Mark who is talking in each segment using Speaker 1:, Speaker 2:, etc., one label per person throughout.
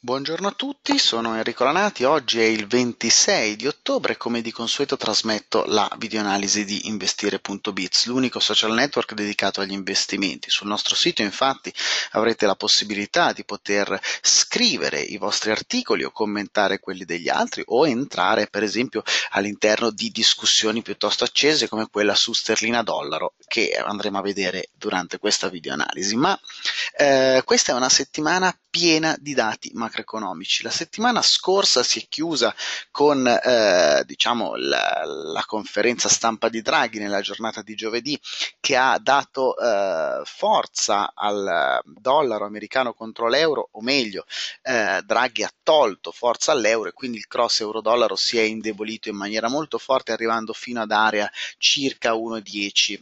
Speaker 1: Buongiorno a tutti, sono Enrico Lanati, oggi è il 26 di ottobre e come di consueto trasmetto la videoanalisi di investire.biz, l'unico social network dedicato agli investimenti. Sul nostro sito infatti avrete la possibilità di poter scrivere i vostri articoli o commentare quelli degli altri o entrare per esempio all'interno di discussioni piuttosto accese come quella su sterlina dollaro che andremo a vedere durante questa videoanalisi. Ma eh, questa è una settimana piena di dati macroeconomici macroeconomici. La settimana scorsa si è chiusa con eh, diciamo, la, la, conferenza stampa di Draghi nella giornata di giovedì che ha dato eh, forza al dollaro americano contro l'euro, o meglio, eh, Draghi ha tolto forza all'euro e quindi il cross euro-dollaro si è indebolito in maniera molto forte arrivando fino ad area circa 1,10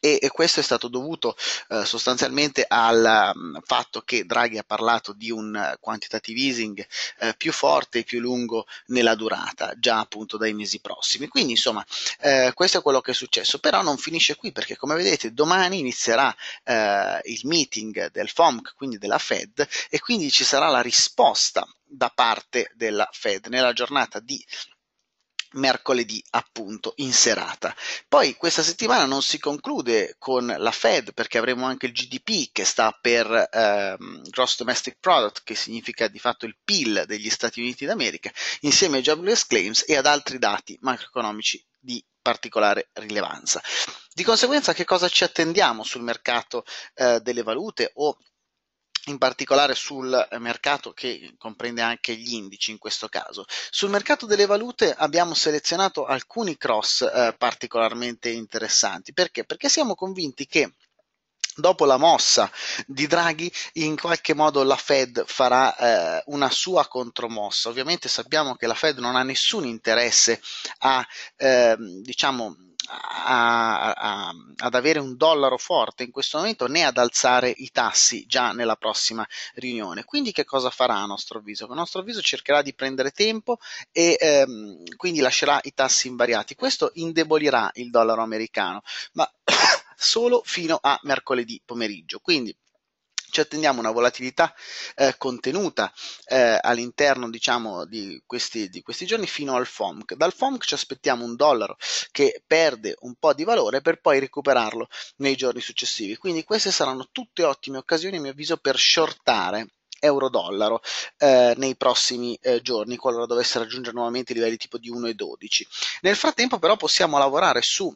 Speaker 1: e, questo è stato dovuto eh, sostanzialmente al mh, mm, fatto che Draghi ha parlato di un quantitative easing eh, più forte e più lungo nella durata, già appunto dai mesi prossimi. Quindi insomma eh, questo è quello che è successo, però non finisce qui perché come vedete domani inizierà eh, il meeting del FOMC, quindi della Fed, e quindi ci sarà la risposta da parte della Fed nella giornata di mercoledì appunto in serata. Poi questa settimana non si conclude con la Fed perché avremo anche il GDP che sta per ehm, Gross Domestic Product che significa di fatto il PIL degli Stati Uniti d'America insieme ai jobless claims e ad altri dati macroeconomici di particolare rilevanza. Di conseguenza che cosa ci attendiamo sul mercato eh, delle valute o in particolare sul mercato che comprende anche gli indici in questo caso. Sul mercato delle valute abbiamo selezionato alcuni cross eh, particolarmente interessanti perché? Perché siamo convinti che Dopo la mossa di Draghi, in qualche modo la Fed farà eh, una sua contromossa. Ovviamente sappiamo che la Fed non ha nessun interesse a eh, diciamo, a, a, ad avere un dollaro forte in questo momento né ad alzare i tassi già nella prossima riunione. Quindi che cosa farà a nostro avviso? A nostro avviso cercherà di prendere tempo e ehm, quindi lascerà i tassi invariati. Questo indebolirà il dollaro americano, ma solo fino a mercoledì pomeriggio. Quindi ci attendiamo una volatilità eh, contenuta eh, all'interno diciamo, di, questi, di questi giorni fino al FOMC. Dal FOMC ci aspettiamo un dollaro che perde un po' di valore per poi recuperarlo nei giorni successivi. Quindi queste saranno tutte ottime occasioni, a mio avviso, per shortare euro-dollaro eh, nei prossimi eh, giorni, qualora dovesse raggiungere nuovamente livelli tipo di 1,12. Nel frattempo però possiamo lavorare su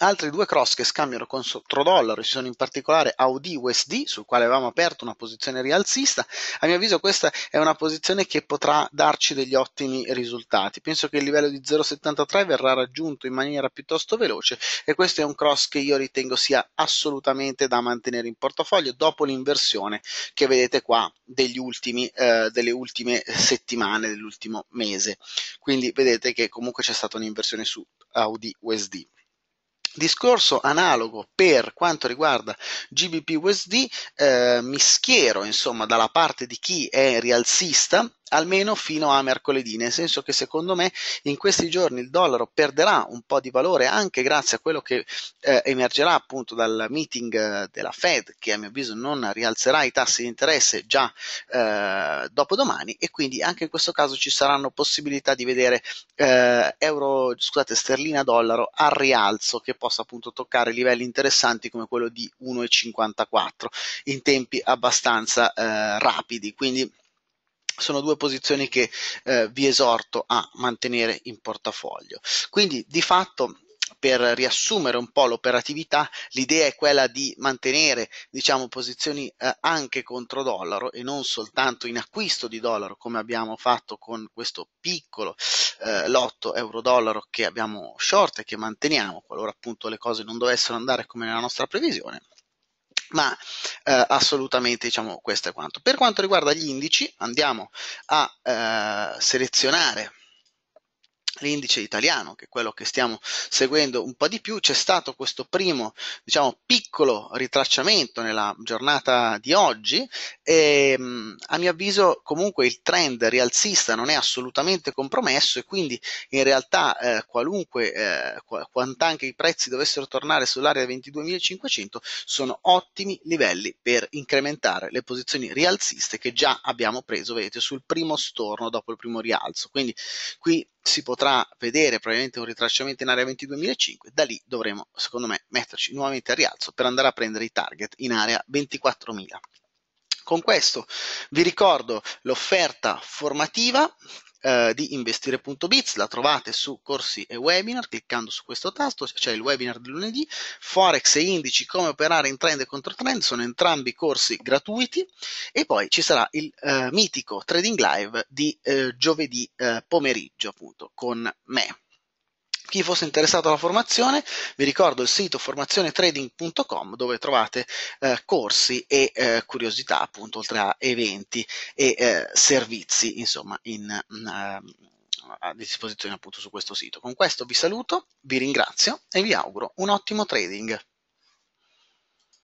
Speaker 1: Altri due cross che scambiano controdollaro ci sono in particolare Audi usd sul quale avevamo aperto una posizione rialzista, a mio avviso questa è una posizione che potrà darci degli ottimi risultati, penso che il livello di 0,73 verrà raggiunto in maniera piuttosto veloce e questo è un cross che io ritengo sia assolutamente da mantenere in portafoglio dopo l'inversione che vedete qua degli ultimi, eh, delle ultime settimane, dell'ultimo mese, quindi vedete che comunque c'è stata un'inversione su Audi usd Discorso analogo per quanto riguarda GBP USD, eh, mi schiero insomma dalla parte di chi è rialzista almeno fino a mercoledì, nel senso che secondo me in questi giorni il dollaro perderà un po' di valore anche grazie a quello che eh, emergerà appunto dal meeting eh, della Fed che a mio avviso non rialzerà i tassi di interesse già eh, dopo domani e quindi anche in questo caso ci saranno possibilità di vedere eh, euro, scusate, sterlina dollaro al rialzo che possa appunto toccare livelli interessanti come quello di 1,54 in tempi abbastanza eh, rapidi, quindi sono due posizioni che eh, vi esorto a mantenere in portafoglio. Quindi di fatto per riassumere un po' l'operatività, l'idea è quella di mantenere diciamo, posizioni eh, anche contro dollaro e non soltanto in acquisto di dollaro come abbiamo fatto con questo piccolo eh, lotto euro-dollaro che abbiamo short e che manteniamo qualora appunto le cose non dovessero andare come nella nostra previsione ma eh, assolutamente diciamo questo è quanto. Per quanto riguarda gli indici andiamo a eh, selezionare l'indice italiano, che è quello che stiamo seguendo un po' di più, c'è stato questo primo, diciamo, piccolo ritracciamento nella giornata di oggi e ehm, a mio avviso comunque il trend rialzista non è assolutamente compromesso e quindi in realtà eh, qualunque, eh, quant'anche i prezzi dovessero tornare sull'area 22.500 sono ottimi livelli per incrementare le posizioni rialziste che già abbiamo preso, vedete, sul primo storno dopo il primo rialzo. Quindi qui si potrà vedere probabilmente un ritracciamento in area 22.005, da lì dovremo secondo me metterci nuovamente a rialzo per andare a prendere i target in area 24.000. Con questo vi ricordo l'offerta formativa eh, di investire.biz, la trovate su corsi e webinar, cliccando su questo tasto, c'è cioè il webinar di lunedì, Forex e indici, come operare in trend e contro trend, sono entrambi corsi gratuiti e poi ci sarà il eh, mitico Trading Live di eh, giovedì eh, pomeriggio appunto con me chi fosse interessato alla formazione, vi ricordo il sito formazionetrading.com dove trovate eh, corsi e eh, curiosità, appunto, oltre a eventi e eh, servizi, insomma, in, mm, ehm, a disposizione appunto su questo sito. Con questo vi saluto, vi ringrazio e vi auguro un ottimo trading.